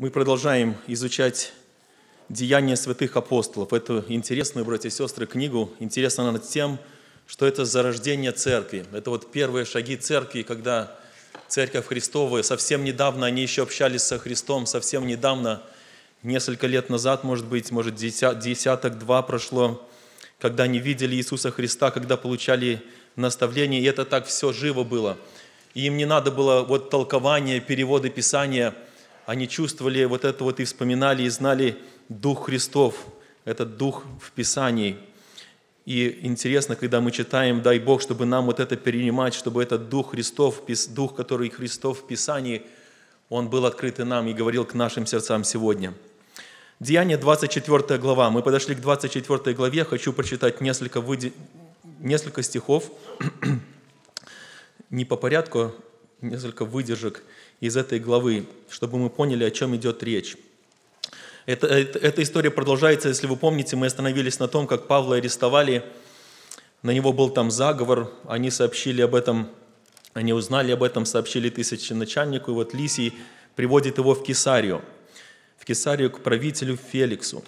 Мы продолжаем изучать «Деяния святых апостолов». Это интересную, братья и сестры, книгу. Интересна она тем, что это зарождение церкви. Это вот первые шаги церкви, когда церковь Христова, совсем недавно они еще общались со Христом, совсем недавно, несколько лет назад, может быть, может, десяток, два прошло, когда они видели Иисуса Христа, когда получали наставление, и это так все живо было. И им не надо было вот толкование, переводы Писания – они чувствовали вот это вот и вспоминали, и знали Дух Христов, этот Дух в Писании. И интересно, когда мы читаем, дай Бог, чтобы нам вот это перенимать, чтобы этот Дух Христов, Дух, который Христов в Писании, он был открыт и нам и говорил к нашим сердцам сегодня. Деяние 24 глава. Мы подошли к 24 главе. Хочу прочитать несколько, выде... несколько стихов, не по порядку, а несколько выдержек из этой главы, чтобы мы поняли, о чем идет речь. Это, это, эта история продолжается, если вы помните, мы остановились на том, как Павла арестовали, на него был там заговор, они сообщили об этом, они узнали об этом, сообщили тысячи начальнику, и вот Лисий приводит его в Кесарию, в Кесарию к правителю Феликсу.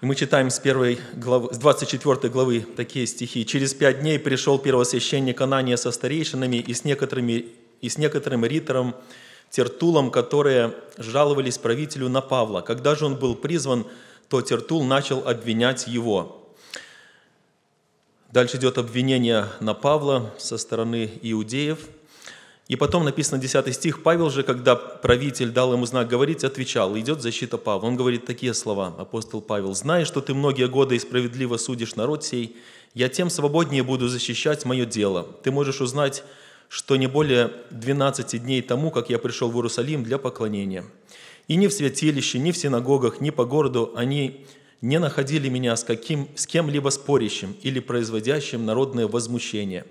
И мы читаем с, первой главы, с 24 главы такие стихи. «Через пять дней пришел первосвященник Анания со старейшинами и с, некоторыми, и с некоторым ритором Тертулом, которые жаловались правителю на Павла. Когда же он был призван, то Тертул начал обвинять его». Дальше идет обвинение на Павла со стороны иудеев – и потом написано 10 стих, Павел же, когда правитель дал ему знак говорить, отвечал, идет защита Павла. Он говорит такие слова, апостол Павел, «Знаешь, что ты многие годы и справедливо судишь народ сей, я тем свободнее буду защищать мое дело. Ты можешь узнать, что не более 12 дней тому, как я пришел в Иерусалим для поклонения. И ни в святилище, ни в синагогах, ни по городу они не находили меня с, каким, с кем-либо спорящим или производящим народное возмущение»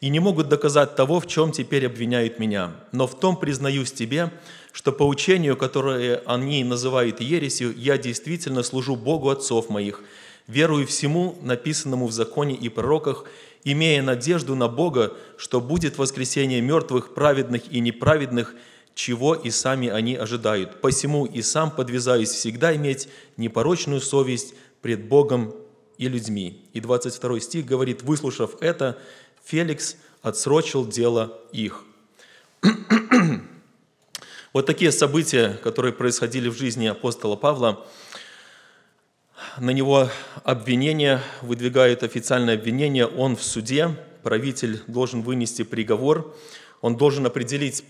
и не могут доказать того, в чем теперь обвиняют меня. Но в том признаюсь тебе, что по учению, которое они называют ересью, я действительно служу Богу отцов моих, верую всему, написанному в законе и пророках, имея надежду на Бога, что будет воскресение мертвых, праведных и неправедных, чего и сами они ожидают. Посему и сам подвязаюсь всегда иметь непорочную совесть пред Богом и людьми. И 22 стих говорит, «Выслушав это, Феликс отсрочил дело их. вот такие события, которые происходили в жизни апостола Павла, на него обвинение, выдвигают официальное обвинение, он в суде, правитель должен вынести приговор, он должен определить,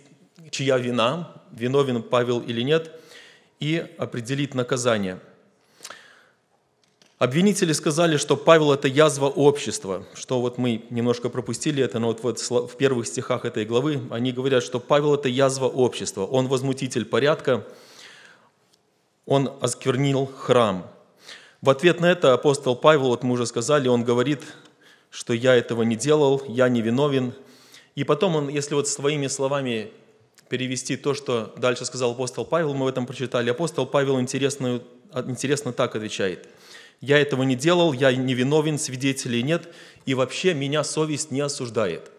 чья вина, виновен Павел или нет, и определить наказание – Обвинители сказали, что Павел – это язва общества, что вот мы немножко пропустили это, но вот, вот в первых стихах этой главы они говорят, что Павел – это язва общества, он возмутитель порядка, он осквернил храм. В ответ на это апостол Павел, вот мы уже сказали, он говорит, что я этого не делал, я не виновен. И потом он, если вот своими словами перевести то, что дальше сказал апостол Павел, мы в этом прочитали, апостол Павел интересно, интересно так отвечает – я этого не делал, я не виновен, свидетелей нет, и вообще меня совесть не осуждает.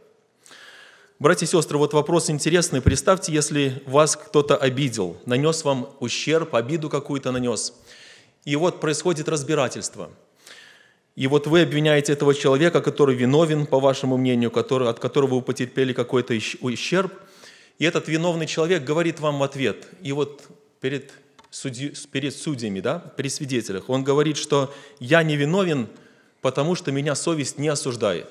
Братья и сестры, вот вопрос интересный. Представьте, если вас кто-то обидел, нанес вам ущерб, обиду какую-то нанес, и вот происходит разбирательство. И вот вы обвиняете этого человека, который виновен, по вашему мнению, который, от которого вы потерпели какой-то ущерб, и этот виновный человек говорит вам в ответ. И вот перед судью, перед судьями, да, при свидетелях. Он говорит, что «я не виновен, потому что меня совесть не осуждает».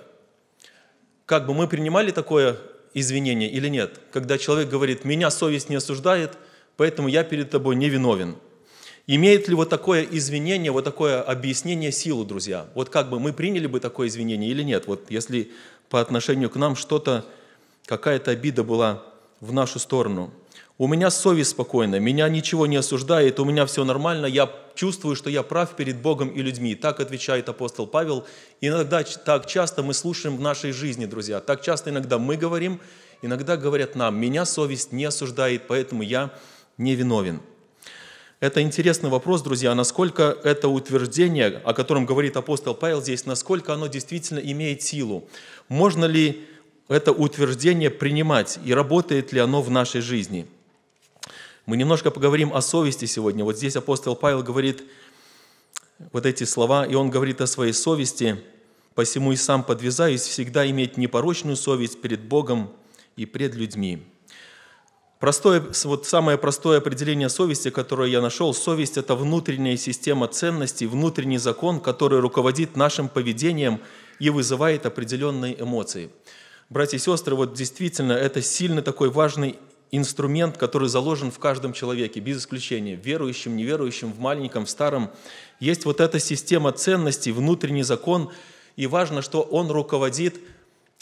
Как бы мы принимали такое извинение или нет, когда человек говорит «меня совесть не осуждает, поэтому я перед тобой не виновен». Имеет ли вот такое извинение, вот такое объяснение силу, друзья? Вот как бы мы приняли бы такое извинение или нет? Вот если по отношению к нам что-то, какая-то обида была в нашу сторону – у меня совесть спокойна, меня ничего не осуждает, у меня все нормально, я чувствую, что я прав перед Богом и людьми. Так отвечает апостол Павел. И иногда так часто мы слушаем в нашей жизни, друзья. Так часто иногда мы говорим, иногда говорят нам, меня совесть не осуждает, поэтому я не виновен. Это интересный вопрос, друзья, насколько это утверждение, о котором говорит апостол Павел здесь, насколько оно действительно имеет силу. Можно ли это утверждение принимать и работает ли оно в нашей жизни – мы немножко поговорим о совести сегодня. Вот здесь апостол Павел говорит вот эти слова, и он говорит о своей совести. «Посему и сам подвязаюсь всегда иметь непорочную совесть перед Богом и пред людьми». Простое, вот самое простое определение совести, которое я нашел, совесть – это внутренняя система ценностей, внутренний закон, который руководит нашим поведением и вызывает определенные эмоции. Братья и сестры, вот действительно, это сильно такой важный инструмент, который заложен в каждом человеке, без исключения, верующим, неверующим, в маленьком, в старом. Есть вот эта система ценностей, внутренний закон, и важно, что он руководит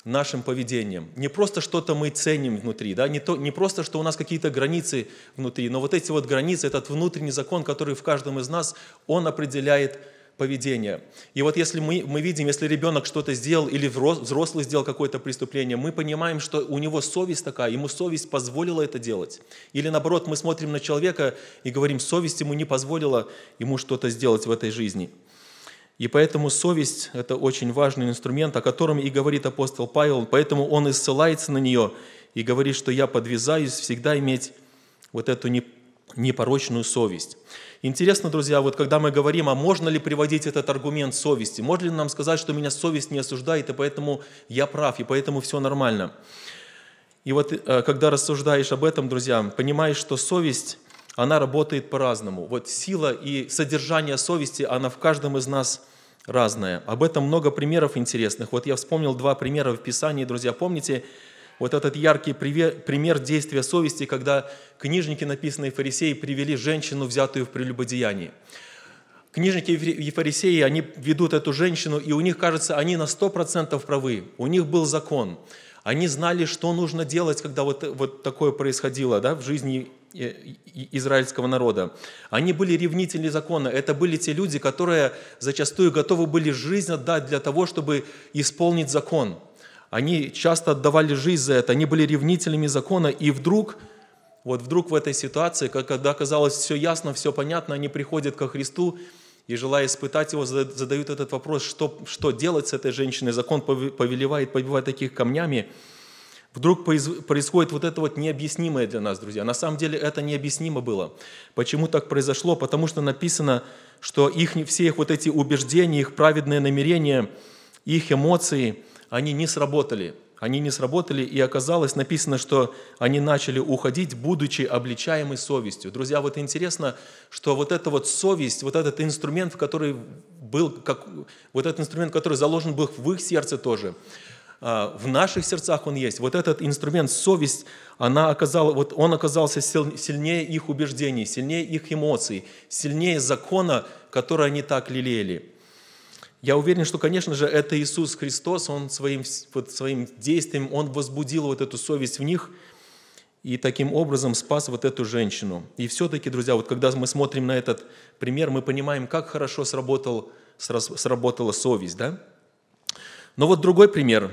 нашим поведением. Не просто что-то мы ценим внутри, да? не, то, не просто, что у нас какие-то границы внутри, но вот эти вот границы, этот внутренний закон, который в каждом из нас, он определяет поведения. И вот если мы, мы видим, если ребенок что-то сделал или взрослый сделал какое-то преступление, мы понимаем, что у него совесть такая, ему совесть позволила это делать. Или наоборот, мы смотрим на человека и говорим, совесть ему не позволила ему что-то сделать в этой жизни. И поэтому совесть – это очень важный инструмент, о котором и говорит апостол Павел, поэтому он и ссылается на нее и говорит, что я подвязаюсь всегда иметь вот эту непорочную совесть. Интересно, друзья, вот когда мы говорим, а можно ли приводить этот аргумент совести, можно ли нам сказать, что меня совесть не осуждает, и поэтому я прав, и поэтому все нормально. И вот э, когда рассуждаешь об этом, друзья, понимаешь, что совесть, она работает по-разному. Вот сила и содержание совести, она в каждом из нас разная. Об этом много примеров интересных. Вот я вспомнил два примера в Писании, друзья. Помните, вот этот яркий пример действия совести, когда книжники, написанные фарисеи, привели женщину, взятую в прелюбодеянии. Книжники и фарисеи, они ведут эту женщину, и у них, кажется, они на 100% правы. У них был закон. Они знали, что нужно делать, когда вот, вот такое происходило да, в жизни э, израильского народа. Они были ревнители закона. Это были те люди, которые зачастую готовы были жизнь отдать для того, чтобы исполнить закон – они часто отдавали жизнь за это, они были ревнителями закона, и вдруг, вот вдруг в этой ситуации, когда оказалось все ясно, все понятно, они приходят ко Христу и, желая испытать его, задают этот вопрос, что, что делать с этой женщиной. Закон повелевает побивать таких камнями. Вдруг происходит вот это вот необъяснимое для нас, друзья. На самом деле это необъяснимо было. Почему так произошло? Потому что написано, что их, все их вот эти убеждения, их праведные намерения, их эмоции – они не сработали. Они не сработали, и оказалось, написано, что они начали уходить, будучи обличаемы совестью. Друзья, вот интересно, что вот эта вот совесть, вот этот инструмент, в который был, как, вот этот инструмент, который заложен был в их сердце тоже, а, в наших сердцах он есть. Вот этот инструмент, совесть, она оказала, вот он оказался сильнее их убеждений, сильнее их эмоций, сильнее закона, который они так лелеяли. Я уверен, что, конечно же, это Иисус Христос, Он своим, вот своим действием, Он возбудил вот эту совесть в них и таким образом спас вот эту женщину. И все-таки, друзья, вот когда мы смотрим на этот пример, мы понимаем, как хорошо сработал, сработала совесть, да? Но вот другой пример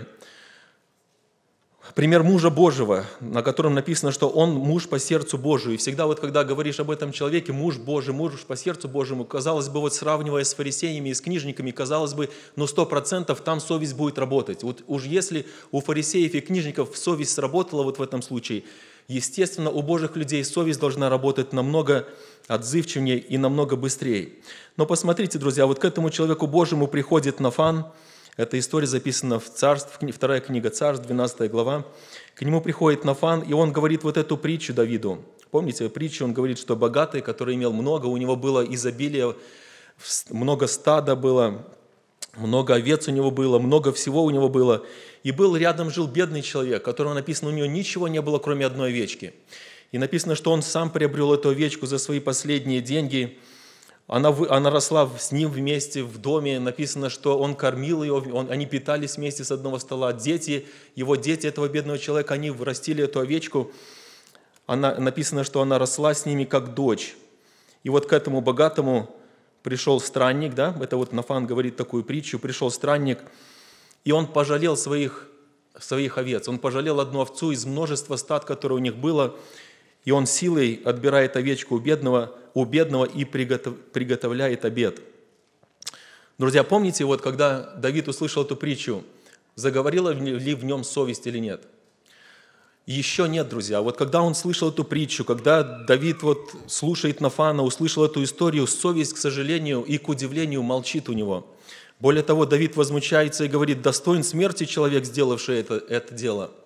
пример мужа Божьего, на котором написано, что он муж по сердцу Божию. И всегда вот когда говоришь об этом человеке, муж Божий, муж по сердцу Божьему, казалось бы, вот сравнивая с фарисеями и с книжниками, казалось бы, ну сто процентов там совесть будет работать. Вот уж если у фарисеев и книжников совесть сработала вот в этом случае, естественно, у Божьих людей совесть должна работать намного отзывчивее и намного быстрее. Но посмотрите, друзья, вот к этому человеку Божьему приходит Нафан – эта история записана в Царств, вторая книга Царств, 12 глава. К нему приходит Нафан, и он говорит вот эту притчу Давиду. Помните притчу, он говорит, что богатый, который имел много, у него было изобилие, много стада было, много овец у него было, много всего у него было. И был рядом жил бедный человек, которого написано, у него ничего не было, кроме одной овечки. И написано, что он сам приобрел эту овечку за свои последние деньги – она, вы, она росла с ним вместе в доме, написано, что он кормил ее, он, они питались вместе с одного стола. Дети, его дети этого бедного человека, они вырастили эту овечку. Она, написано, что она росла с ними как дочь. И вот к этому богатому пришел странник, да, это вот Нафан говорит такую притчу, пришел странник, и он пожалел своих, своих овец, он пожалел одну овцу из множества стад, которые у них было, и он силой отбирает овечку у бедного, у бедного и приготов, приготовляет обед. Друзья, помните, вот когда Давид услышал эту притчу, заговорила ли в нем совесть или нет? Еще нет, друзья. Вот когда он слышал эту притчу, когда Давид вот слушает Нафана, услышал эту историю, совесть, к сожалению и к удивлению, молчит у него. Более того, Давид возмущается и говорит, достоин смерти человек, сделавший это, это дело –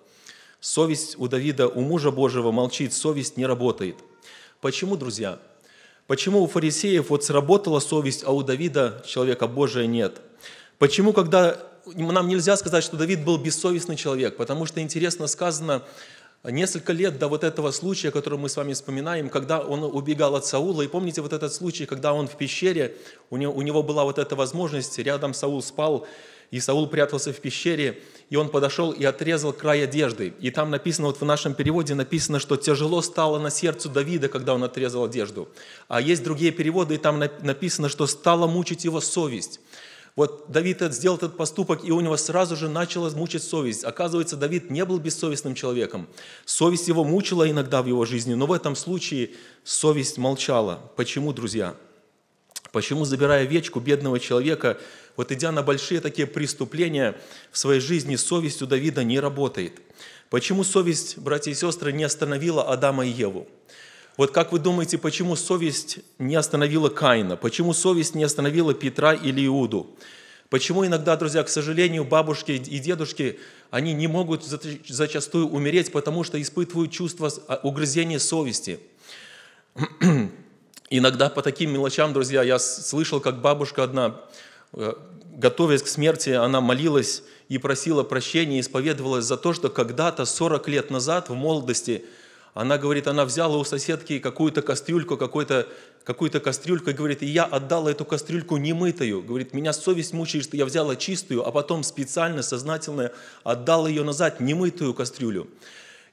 Совесть у Давида, у мужа Божьего молчит, совесть не работает. Почему, друзья? Почему у фарисеев вот сработала совесть, а у Давида, человека Божия, нет? Почему, когда нам нельзя сказать, что Давид был бессовестный человек, потому что интересно сказано, несколько лет до вот этого случая, который мы с вами вспоминаем, когда он убегал от Саула, и помните вот этот случай, когда он в пещере, у него, у него была вот эта возможность, рядом Саул спал, и Саул прятался в пещере, и он подошел и отрезал край одежды. И там написано, вот в нашем переводе написано, что тяжело стало на сердцу Давида, когда он отрезал одежду. А есть другие переводы, и там написано, что стала мучить его совесть. Вот Давид сделал этот поступок, и у него сразу же начала мучить совесть. Оказывается, Давид не был бессовестным человеком. Совесть его мучила иногда в его жизни, но в этом случае совесть молчала. Почему, друзья? Почему, забирая вечку бедного человека, вот идя на большие такие преступления в своей жизни, совесть у Давида не работает. Почему совесть, братья и сестры, не остановила Адама и Еву? Вот как вы думаете, почему совесть не остановила Каина? Почему совесть не остановила Петра или Иуду? Почему иногда, друзья, к сожалению, бабушки и дедушки, они не могут зачастую умереть, потому что испытывают чувство а, угрызения совести? Иногда по таким мелочам, друзья, я слышал, как бабушка одна Э, готовясь к смерти, она молилась и просила прощения, исповедовалась за то, что когда-то, 40 лет назад, в молодости, она говорит, она взяла у соседки какую-то кастрюльку, какую-то какую кастрюльку, и говорит, и я отдала эту кастрюльку немытую. Говорит, меня совесть мучает, что я взяла чистую, а потом специально, сознательно отдала ее назад, немытую кастрюлю.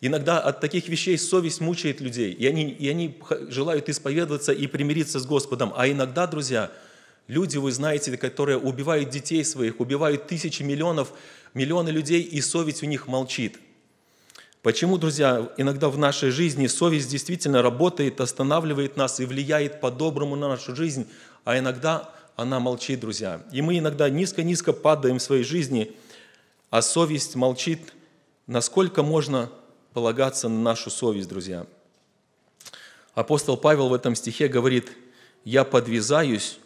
Иногда от таких вещей совесть мучает людей, и они, и они желают исповедоваться и примириться с Господом. А иногда, друзья, Люди, вы знаете, которые убивают детей своих, убивают тысячи миллионов, миллионы людей, и совесть у них молчит. Почему, друзья, иногда в нашей жизни совесть действительно работает, останавливает нас и влияет по-доброму на нашу жизнь, а иногда она молчит, друзья. И мы иногда низко-низко падаем в своей жизни, а совесть молчит. Насколько можно полагаться на нашу совесть, друзья? Апостол Павел в этом стихе говорит, «Я подвязаюсь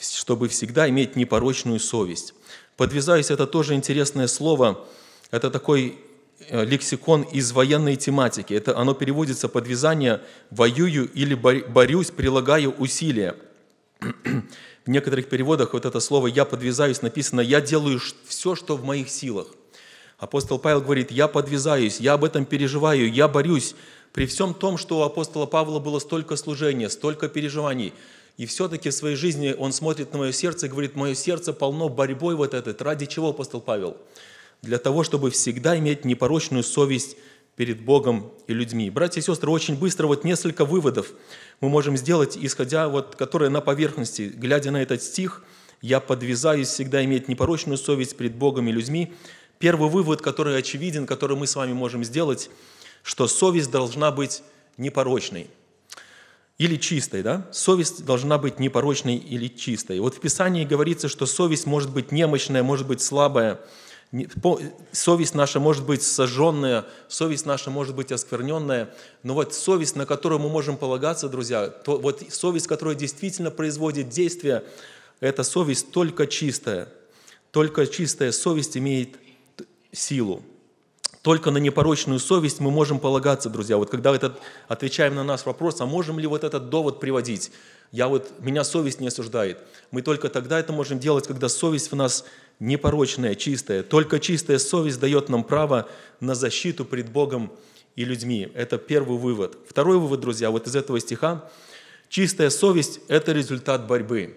чтобы всегда иметь непорочную совесть. Подвязаюсь – это тоже интересное слово, это такой э, лексикон из военной тематики. Это, оно переводится под вязание «воюю» или «борюсь, прилагаю усилия». в некоторых переводах вот это слово «я подвязаюсь» написано «я делаю все, что в моих силах». Апостол Павел говорит «я подвязаюсь», «я об этом переживаю», «я борюсь». При всем том, что у апостола Павла было столько служения, столько переживаний – и все-таки в своей жизни он смотрит на мое сердце и говорит, мое сердце полно борьбой вот этой. Ради чего, апостол Павел? Для того, чтобы всегда иметь непорочную совесть перед Богом и людьми. Братья и сестры, очень быстро вот несколько выводов мы можем сделать, исходя вот, которые на поверхности, глядя на этот стих, я подвязаюсь всегда иметь непорочную совесть перед Богом и людьми. Первый вывод, который очевиден, который мы с вами можем сделать, что совесть должна быть непорочной – или чистой, да? Совесть должна быть непорочной или чистой. Вот в Писании говорится, что совесть может быть немощная, может быть слабая, совесть наша может быть сожженная, совесть наша может быть оскверненная, но вот совесть, на которую мы можем полагаться, друзья, то вот совесть, которая действительно производит действие, эта совесть только чистая. Только чистая совесть имеет силу. Только на непорочную совесть мы можем полагаться, друзья. Вот когда этот, отвечаем на нас вопрос, а можем ли вот этот довод приводить? Я вот, меня совесть не осуждает. Мы только тогда это можем делать, когда совесть в нас непорочная, чистая. Только чистая совесть дает нам право на защиту пред Богом и людьми. Это первый вывод. Второй вывод, друзья, вот из этого стиха. Чистая совесть – это результат борьбы.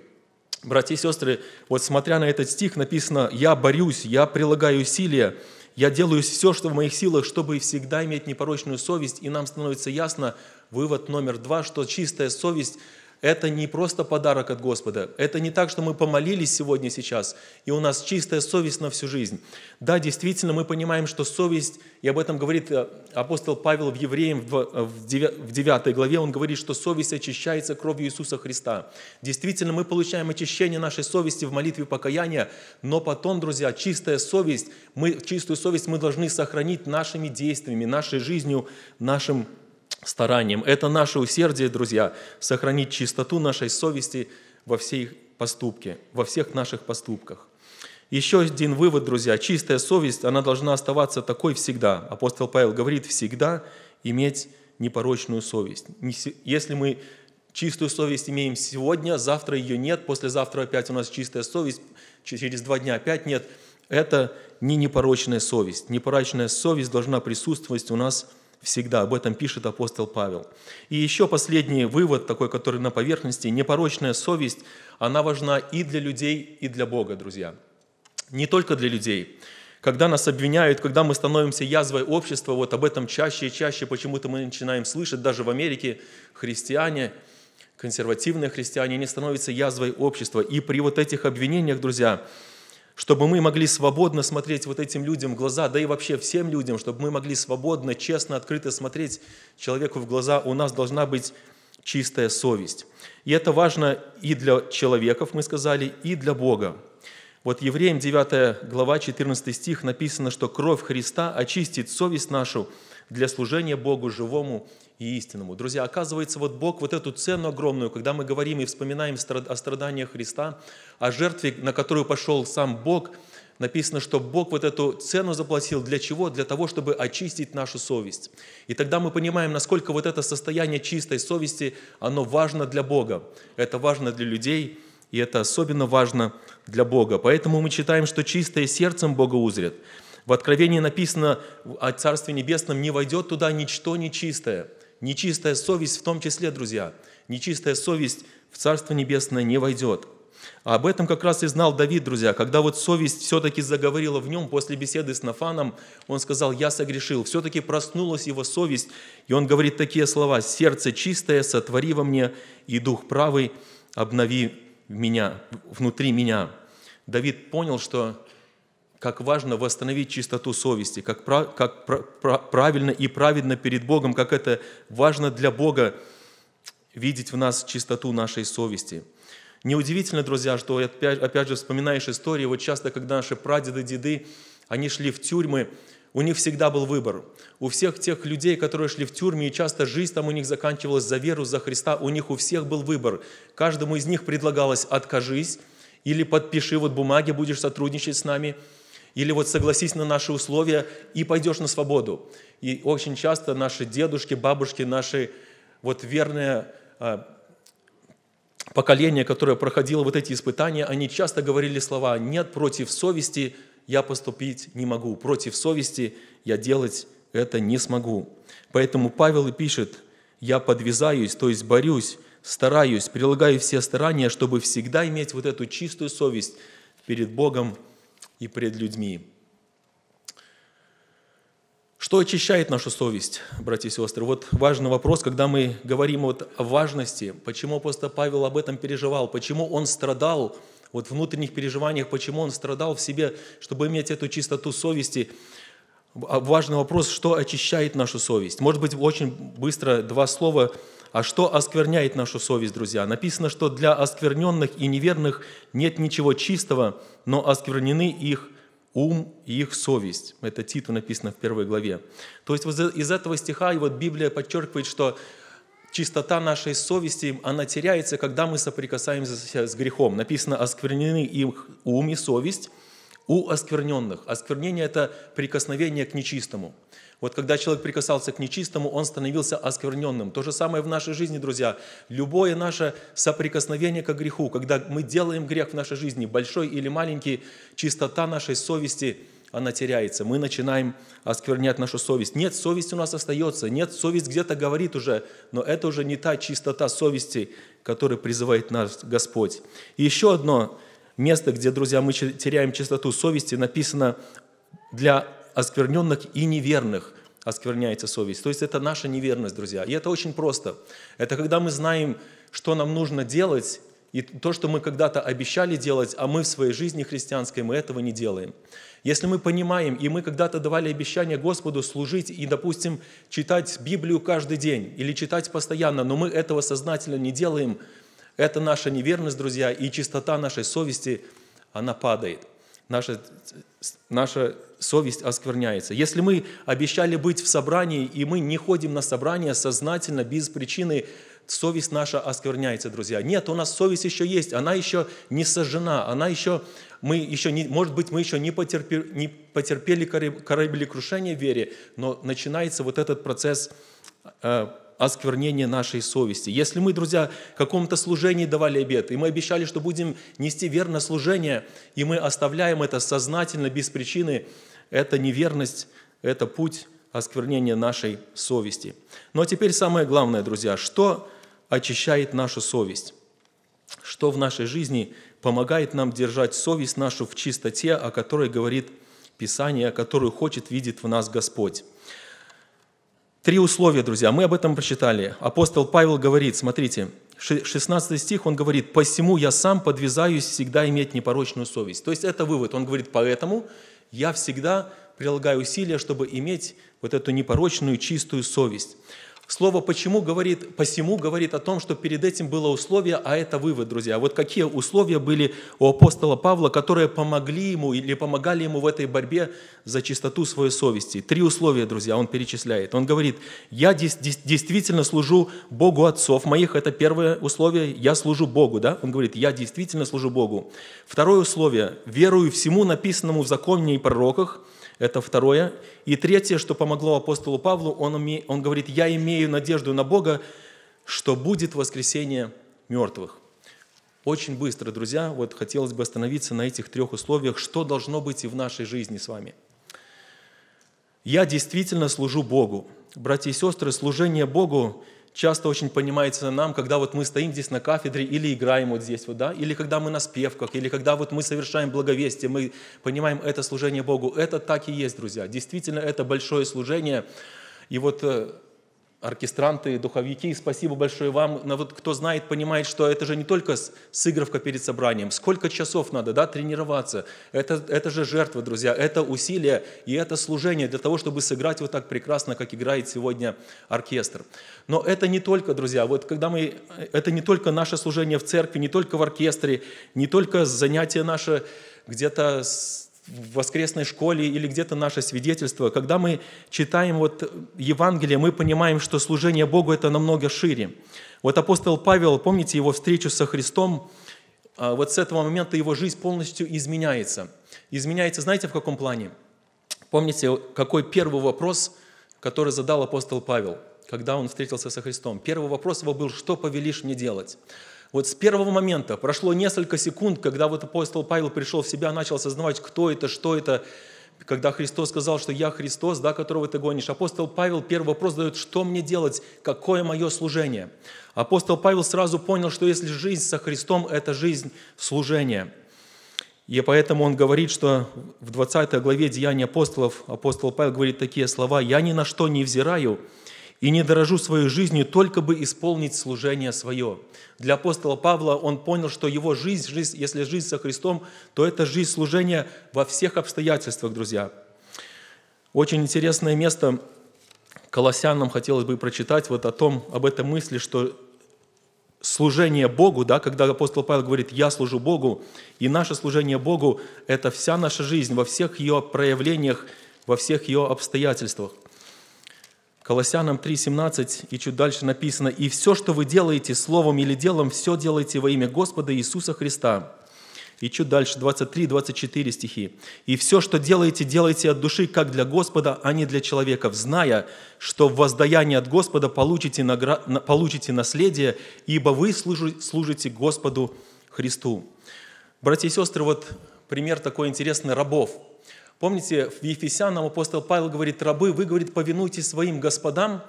Братья и сестры, вот смотря на этот стих, написано «Я борюсь, я прилагаю усилия, я делаю все, что в моих силах, чтобы всегда иметь непорочную совесть, и нам становится ясно вывод номер два, что чистая совесть это не просто подарок от Господа. Это не так, что мы помолились сегодня сейчас, и у нас чистая совесть на всю жизнь. Да, действительно, мы понимаем, что совесть, и об этом говорит э, апостол Павел в Евреям в 9 э, главе, он говорит, что совесть очищается кровью Иисуса Христа. Действительно, мы получаем очищение нашей совести в молитве покаяния, но потом, друзья, чистая совесть, мы, чистую совесть мы должны сохранить нашими действиями, нашей жизнью, нашим старанием. Это наше усердие, друзья, сохранить чистоту нашей совести во всей поступке, во всех наших поступках. Еще один вывод, друзья. Чистая совесть, она должна оставаться такой всегда. Апостол Павел говорит, всегда иметь непорочную совесть. Если мы чистую совесть имеем сегодня, завтра ее нет, послезавтра опять у нас чистая совесть, через два дня опять нет, это не непорочная совесть. Непорочная совесть должна присутствовать у нас Всегда об этом пишет апостол Павел. И еще последний вывод, такой, который на поверхности, непорочная совесть, она важна и для людей, и для Бога, друзья. Не только для людей. Когда нас обвиняют, когда мы становимся язвой общества, вот об этом чаще и чаще почему-то мы начинаем слышать, даже в Америке христиане, консервативные христиане, они становятся язвой общества. И при вот этих обвинениях, друзья, чтобы мы могли свободно смотреть вот этим людям в глаза, да и вообще всем людям, чтобы мы могли свободно, честно, открыто смотреть человеку в глаза, у нас должна быть чистая совесть. И это важно и для человеков, мы сказали, и для Бога. Вот Евреям 9 глава 14 стих написано, что кровь Христа очистит совесть нашу для служения Богу живому и истинному. Друзья, оказывается, вот Бог вот эту цену огромную, когда мы говорим и вспоминаем о страданиях Христа, о жертве, на которую пошел сам Бог, написано, что Бог вот эту цену заплатил. Для чего? Для того, чтобы очистить нашу совесть. И тогда мы понимаем, насколько вот это состояние чистой совести, оно важно для Бога. Это важно для людей, и это особенно важно для Бога. Поэтому мы читаем, что чистое сердцем Бога узрят. В Откровении написано, о Царстве Небесном не войдет туда ничто нечистое – Нечистая совесть в том числе, друзья, нечистая совесть в Царство Небесное не войдет. А об этом как раз и знал Давид, друзья. Когда вот совесть все-таки заговорила в нем после беседы с Нафаном, он сказал, я согрешил. Все-таки проснулась его совесть, и он говорит такие слова, «Сердце чистое сотвори во мне, и дух правый обнови меня, внутри меня». Давид понял, что как важно восстановить чистоту совести, как, прав, как пра, пра, правильно и праведно перед Богом, как это важно для Бога видеть в нас чистоту нашей совести. Неудивительно, друзья, что опять, опять же вспоминаешь истории, вот часто, когда наши прадеды, деды, они шли в тюрьмы, у них всегда был выбор. У всех тех людей, которые шли в тюрьме и часто жизнь там у них заканчивалась за веру, за Христа, у них у всех был выбор. Каждому из них предлагалось «откажись» или «подпиши вот бумаги, будешь сотрудничать с нами», или вот согласись на наши условия и пойдешь на свободу. И очень часто наши дедушки, бабушки, наши вот верные а, поколение, которое проходило вот эти испытания, они часто говорили слова «нет, против совести я поступить не могу, против совести я делать это не смогу». Поэтому Павел и пишет «я подвязаюсь, то есть борюсь, стараюсь, прилагаю все старания, чтобы всегда иметь вот эту чистую совесть перед Богом и пред людьми. Что очищает нашу совесть, братья и сестры? Вот важный вопрос, когда мы говорим вот о важности, почему апостол Павел об этом переживал, почему он страдал, вот в внутренних переживаниях, почему он страдал в себе, чтобы иметь эту чистоту совести. Важный вопрос, что очищает нашу совесть. Может быть, очень быстро два слова – а что оскверняет нашу совесть, друзья? Написано, что для оскверненных и неверных нет ничего чистого, но осквернены их ум и их совесть. Это Титу написано в первой главе. То есть вот из этого стиха и вот Библия подчеркивает, что чистота нашей совести, она теряется, когда мы соприкасаемся с грехом. Написано, осквернены их ум и совесть у оскверненных. Осквернение – это прикосновение к нечистому. Вот когда человек прикасался к нечистому, он становился оскверненным. То же самое в нашей жизни, друзья. Любое наше соприкосновение к греху, когда мы делаем грех в нашей жизни, большой или маленький, чистота нашей совести – она теряется. Мы начинаем осквернять нашу совесть. Нет, совесть у нас остается. Нет, совесть где-то говорит уже, но это уже не та чистота совести, которая призывает нас Господь. И еще одно место, где, друзья, мы теряем чистоту совести, написано для оскверненных и неверных оскверняется совесть. То есть это наша неверность, друзья. И это очень просто. Это когда мы знаем, что нам нужно делать, и то, что мы когда-то обещали делать, а мы в своей жизни христианской, мы этого не делаем. Если мы понимаем, и мы когда-то давали обещание Господу служить и, допустим, читать Библию каждый день или читать постоянно, но мы этого сознательно не делаем, это наша неверность, друзья, и чистота нашей совести, она падает. Наша наша совесть оскверняется. Если мы обещали быть в собрании, и мы не ходим на собрание сознательно, без причины, совесть наша оскверняется, друзья. Нет, у нас совесть еще есть, она еще не сожжена, она еще, мы еще не, может быть, мы еще не, потерпи, не потерпели кораблекрушение в вере, но начинается вот этот процесс э, осквернение нашей совести. Если мы, друзья, какому-то служению давали обед, и мы обещали, что будем нести верное служение, и мы оставляем это сознательно, без причины, это неверность, это путь осквернения нашей совести. Но теперь самое главное, друзья, что очищает нашу совесть? Что в нашей жизни помогает нам держать совесть нашу в чистоте, о которой говорит Писание, о которой хочет видеть в нас Господь? Три условия, друзья, мы об этом прочитали. Апостол Павел говорит, смотрите, 16 стих, он говорит, «Посему я сам подвязаюсь всегда иметь непорочную совесть». То есть это вывод. Он говорит, «Поэтому я всегда прилагаю усилия, чтобы иметь вот эту непорочную, чистую совесть». Слово «почему» говорит, «посему» говорит о том, что перед этим было условие, а это вывод, друзья. Вот какие условия были у апостола Павла, которые помогли ему или помогали ему в этой борьбе за чистоту своей совести. Три условия, друзья, он перечисляет. Он говорит, я действительно служу Богу отцов моих, это первое условие, я служу Богу, да? Он говорит, я действительно служу Богу. Второе условие, верую всему написанному в законе и пророках – это второе. И третье, что помогло апостолу Павлу, он, уме... он говорит, я имею надежду на Бога, что будет воскресение мертвых. Очень быстро, друзья, вот хотелось бы остановиться на этих трех условиях, что должно быть и в нашей жизни с вами. Я действительно служу Богу. Братья и сестры, служение Богу часто очень понимается нам, когда вот мы стоим здесь на кафедре или играем вот здесь, вот, да, или когда мы на спевках, или когда вот мы совершаем благовестие, мы понимаем это служение Богу. Это так и есть, друзья. Действительно, это большое служение. И вот э, оркестранты, духовики, спасибо большое вам. Но вот кто знает, понимает, что это же не только сыгровка перед собранием. Сколько часов надо да, тренироваться. Это, это же жертва, друзья. Это усилие и это служение для того, чтобы сыграть вот так прекрасно, как играет сегодня оркестр. Но это не только, друзья, вот когда мы... Это не только наше служение в церкви, не только в оркестре, не только занятие наше где-то в воскресной школе или где-то наше свидетельство, когда мы читаем вот Евангелие, мы понимаем, что служение Богу – это намного шире. Вот апостол Павел, помните его встречу со Христом, а, вот с этого момента его жизнь полностью изменяется. Изменяется, знаете, в каком плане? Помните, какой первый вопрос, который задал апостол Павел, когда он встретился со Христом? Первый вопрос его был, что повелишь мне делать? Вот с первого момента прошло несколько секунд, когда вот апостол Павел пришел в себя, начал осознавать, кто это, что это, когда Христос сказал, что я Христос, да, которого ты гонишь. Апостол Павел первый вопрос задает, что мне делать, какое мое служение. Апостол Павел сразу понял, что если жизнь со Христом – это жизнь служения. И поэтому он говорит, что в 20 главе Деяния апостолов апостол Павел говорит такие слова «Я ни на что не взираю, и не дорожу своей жизнью только бы исполнить служение свое. Для апостола Павла он понял, что его жизнь, жизнь если жизнь со Христом, то это жизнь служения во всех обстоятельствах, друзья. Очень интересное место Колоссянам хотелось бы прочитать вот о том, об этой мысли, что служение Богу, да, когда апостол Павел говорит «я служу Богу», и наше служение Богу – это вся наша жизнь во всех ее проявлениях, во всех ее обстоятельствах – Колоссянам 3.17 и чуть дальше написано, «И все, что вы делаете словом или делом, все делайте во имя Господа Иисуса Христа». И чуть дальше, 23-24 стихи. «И все, что делаете, делайте от души, как для Господа, а не для человека, зная, что в воздаянии от Господа получите, награ... получите наследие, ибо вы служите Господу Христу». Братья и сестры, вот пример такой интересный рабов. Помните, в Ефесянам апостол Павел говорит, рабы, вы, говорит, повинуйтесь своим господам,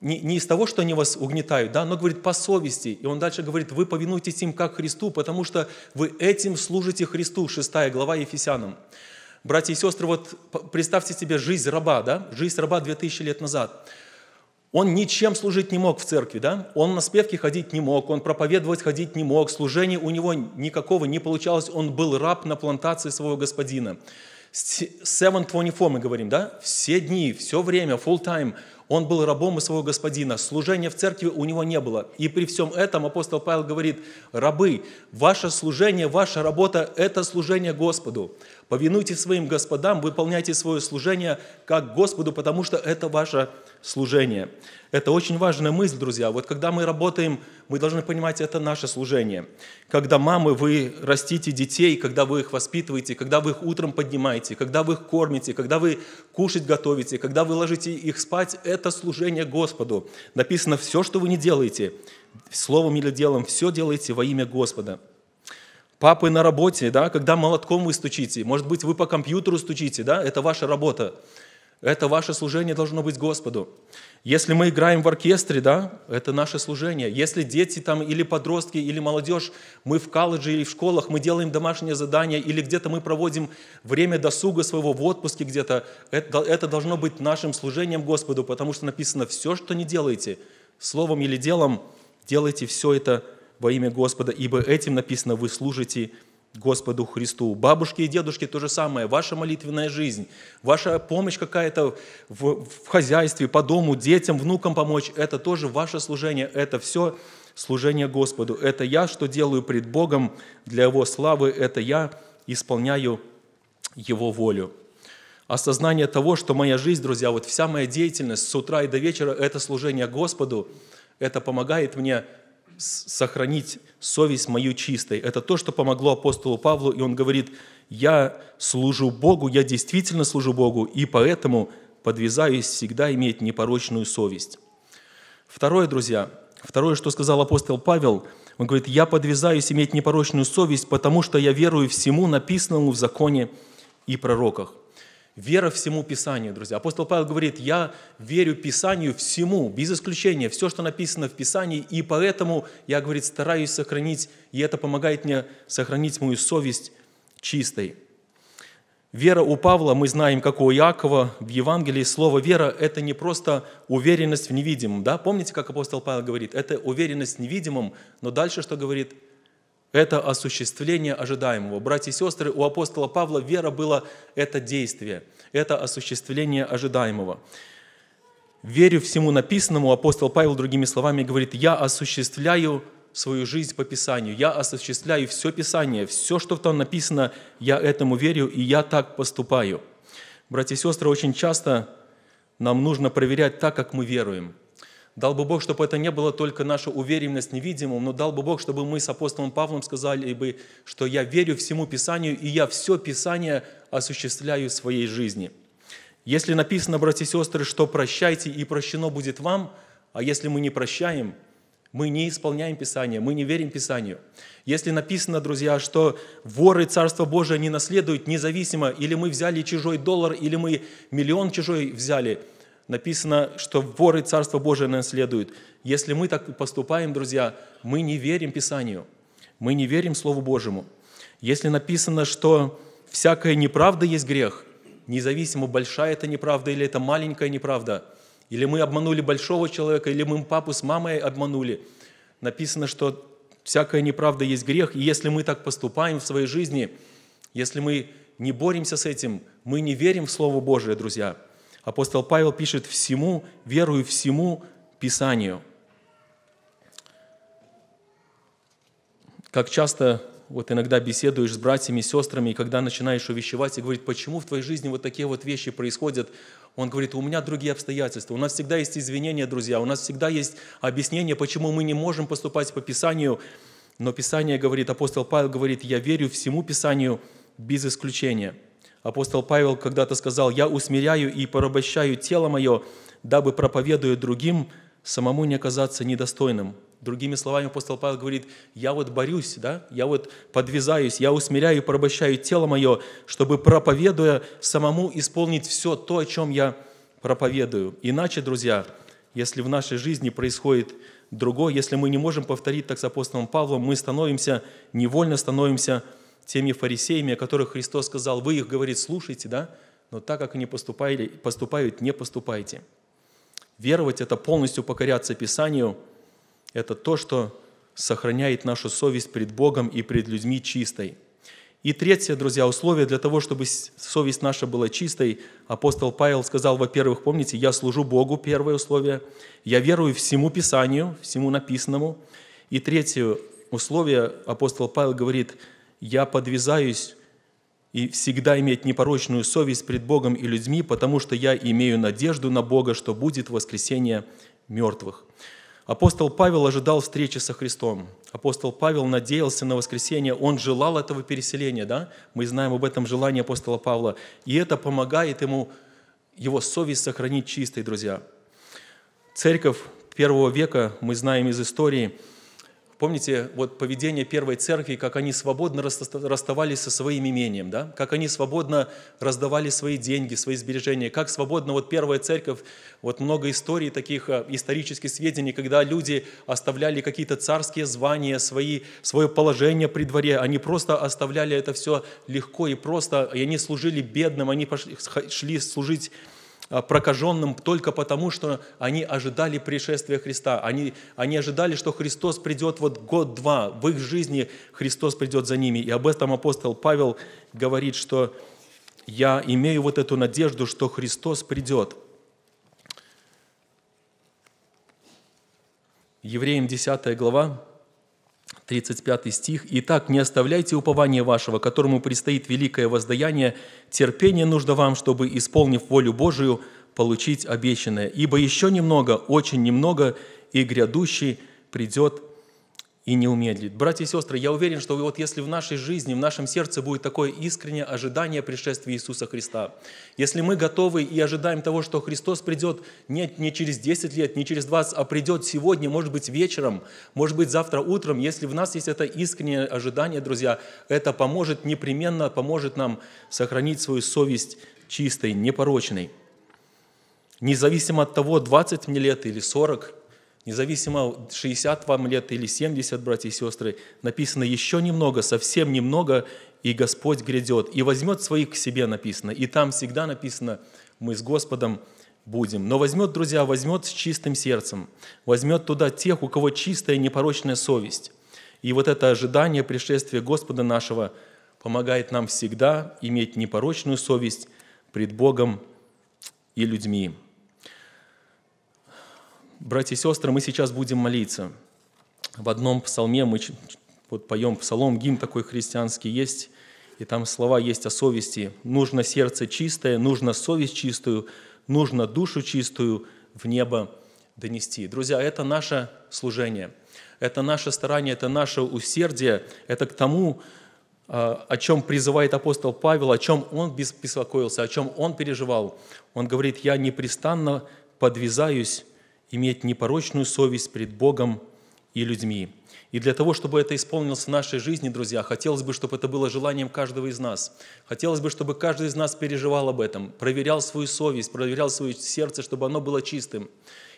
не, не из того, что они вас угнетают, да, но говорит по совести. И он дальше говорит, вы повинуйтесь им как Христу, потому что вы этим служите Христу, 6 глава Ефесянам. Братья и сестры, вот представьте себе жизнь раба, да, жизнь раба 2000 лет назад. Он ничем служить не мог в церкви, да? Он на спевке ходить не мог, он проповедовать ходить не мог, служения у него никакого не получалось, он был раб на плантации своего господина. 7.24 мы говорим, да? Все дни, все время, full time. Он был рабом у своего господина. Служения в церкви у него не было. И при всем этом апостол Павел говорит, рабы, ваше служение, ваша работа – это служение Господу. Повинуйтесь своим господам, выполняйте свое служение как Господу, потому что это ваше служение. Это очень важная мысль, друзья. Вот когда мы работаем, мы должны понимать, это наше служение. Когда мамы, вы растите детей, когда вы их воспитываете, когда вы их утром поднимаете, когда вы их кормите, когда вы кушать готовите, когда вы ложите их спать, это служение Господу. Написано, все, что вы не делаете, словом или делом, все делаете во имя Господа папы на работе, да, когда молотком вы стучите, может быть, вы по компьютеру стучите, да, это ваша работа. Это ваше служение должно быть Господу. Если мы играем в оркестре, да, это наше служение. Если дети там или подростки, или молодежь, мы в колледже или в школах, мы делаем домашнее задание, или где-то мы проводим время досуга своего в отпуске где-то, это, это должно быть нашим служением Господу, потому что написано, все, что не делаете, словом или делом, делайте все это во имя Господа, ибо этим написано, вы служите Господу Христу. Бабушки и дедушки то же самое, ваша молитвенная жизнь, ваша помощь какая-то в, в хозяйстве, по дому, детям, внукам помочь, это тоже ваше служение, это все служение Господу. Это я, что делаю пред Богом для Его славы, это я исполняю Его волю. Осознание того, что моя жизнь, друзья, вот вся моя деятельность с утра и до вечера – это служение Господу, это помогает мне сохранить совесть мою чистой. Это то, что помогло апостолу Павлу, и он говорит, я служу Богу, я действительно служу Богу, и поэтому подвязаюсь всегда иметь непорочную совесть. Второе, друзья, второе, что сказал апостол Павел, он говорит, я подвязаюсь иметь непорочную совесть, потому что я верую всему написанному в законе и пророках. Вера всему Писанию, друзья. Апостол Павел говорит, я верю Писанию всему, без исключения, все, что написано в Писании, и поэтому я, говорит, стараюсь сохранить, и это помогает мне сохранить мою совесть чистой. Вера у Павла, мы знаем, как у Иакова в Евангелии, слово «вера» — это не просто уверенность в невидимом. Да? Помните, как апостол Павел говорит? Это уверенность в невидимом, но дальше что говорит? Это осуществление ожидаемого. Братья и сестры, у апостола Павла вера была это действие, это осуществление ожидаемого. Верю всему написанному, апостол Павел другими словами говорит, я осуществляю свою жизнь по Писанию, я осуществляю все Писание, все, что там написано, я этому верю и я так поступаю. Братья и сестры, очень часто нам нужно проверять так, как мы веруем – Дал бы Бог, чтобы это не было только наша уверенность невидимым, но дал бы Бог, чтобы мы с апостолом Павлом сказали бы, что я верю всему Писанию, и я все Писание осуществляю в своей жизни. Если написано, братья и сестры, что прощайте, и прощено будет вам, а если мы не прощаем, мы не исполняем Писание, мы не верим Писанию. Если написано, друзья, что воры Царства Божия не наследуют независимо, или мы взяли чужой доллар, или мы миллион чужой взяли – написано, что воры Царство Божие наследуют. Если мы так поступаем, друзья, мы не верим Писанию, мы не верим Слову Божьему. Если написано, что всякая неправда есть грех, независимо, большая это неправда или это маленькая неправда, или мы обманули большого человека, или мы папу с мамой обманули, написано, что всякая неправда есть грех, и если мы так поступаем в своей жизни, если мы не боремся с этим, мы не верим в Слово Божие, друзья – Апостол Павел пишет всему, верую всему Писанию. Как часто вот иногда беседуешь с братьями, сестрами, и когда начинаешь увещевать и говорить, почему в твоей жизни вот такие вот вещи происходят, он говорит, у меня другие обстоятельства, у нас всегда есть извинения, друзья, у нас всегда есть объяснение, почему мы не можем поступать по Писанию, но Писание говорит, апостол Павел говорит, я верю всему Писанию без исключения – Апостол Павел когда-то сказал, «Я усмиряю и порабощаю тело мое, дабы, проповедуя другим, самому не оказаться недостойным». Другими словами, апостол Павел говорит, «Я вот борюсь, да? я вот подвязаюсь, я усмиряю и порабощаю тело мое, чтобы, проповедуя, самому исполнить все то, о чем я проповедую». Иначе, друзья, если в нашей жизни происходит другое, если мы не можем повторить так с апостолом Павлом, мы становимся, невольно становимся – теми фарисеями, о которых Христос сказал, вы их, говорит, слушайте, да, но так как они поступали, поступают, не поступайте. Веровать – это полностью покоряться Писанию, это то, что сохраняет нашу совесть перед Богом и перед людьми чистой. И третье, друзья, условие для того, чтобы совесть наша была чистой, апостол Павел сказал, во-первых, помните, я служу Богу, первое условие, я верую всему Писанию, всему написанному. И третье условие, апостол Павел говорит, я подвязаюсь и всегда иметь непорочную совесть пред Богом и людьми, потому что я имею надежду на Бога, что будет воскресение мертвых. Апостол Павел ожидал встречи со Христом. Апостол Павел надеялся на воскресение. Он желал этого переселения, да? Мы знаем об этом желании апостола Павла. И это помогает ему его совесть сохранить чистой, друзья. Церковь первого века, мы знаем из истории – Помните вот поведение первой церкви, как они свободно расставались со своим имением, да? как они свободно раздавали свои деньги, свои сбережения, как свободно вот первая церковь, вот много историй таких, э, исторических сведений, когда люди оставляли какие-то царские звания, свои, свое положение при дворе, они просто оставляли это все легко и просто, и они служили бедным, они пошли, шли служить а, прокаженным только потому, что они ожидали пришествия Христа. Они, они ожидали, что Христос придет вот год-два. В их жизни Христос придет за ними. И об этом апостол Павел говорит, что я имею вот эту надежду, что Христос придет. Евреям 10 глава, 35 стих. «Итак, не оставляйте упования вашего, которому предстоит великое воздаяние. Терпение нужно вам, чтобы, исполнив волю Божию, получить обещанное. Ибо еще немного, очень немного, и грядущий придет и не умедлит. Братья и сестры, я уверен, что вот если в нашей жизни, в нашем сердце будет такое искреннее ожидание пришествия Иисуса Христа, если мы готовы и ожидаем того, что Христос придет не, не через 10 лет, не через 20, а придет сегодня, может быть, вечером, может быть, завтра утром, если в нас есть это искреннее ожидание, друзья, это поможет непременно, поможет нам сохранить свою совесть чистой, непорочной. Независимо от того, 20 мне лет или 40, Независимо, 60 вам лет или 70, братья и сестры, написано еще немного, совсем немного, и Господь грядет, и возьмет своих к себе написано. И там всегда написано, мы с Господом будем. Но возьмет, друзья, возьмет с чистым сердцем, возьмет туда тех, у кого чистая непорочная совесть. И вот это ожидание пришествия Господа нашего помогает нам всегда иметь непорочную совесть пред Богом и людьми братья и сестры, мы сейчас будем молиться. В одном псалме мы вот поем псалом, гимн такой христианский есть, и там слова есть о совести. Нужно сердце чистое, нужно совесть чистую, нужно душу чистую в небо донести. Друзья, это наше служение, это наше старание, это наше усердие, это к тому, а, о чем призывает апостол Павел, о чем он беспокоился, о чем он переживал. Он говорит, я непрестанно подвязаюсь иметь непорочную совесть перед Богом и людьми. И для того, чтобы это исполнилось в нашей жизни, друзья, хотелось бы, чтобы это было желанием каждого из нас. Хотелось бы, чтобы каждый из нас переживал об этом, проверял свою совесть, проверял свое сердце, чтобы оно было чистым.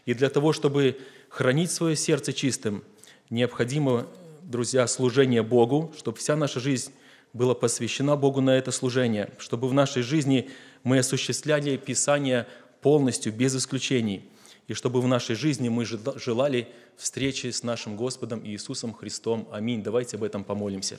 И для того, чтобы хранить свое сердце чистым, необходимо, друзья, служение Богу, чтобы вся наша жизнь была посвящена Богу на это служение, чтобы в нашей жизни мы осуществляли Писание полностью, без исключений – и чтобы в нашей жизни мы желали встречи с нашим Господом Иисусом Христом. Аминь. Давайте об этом помолимся.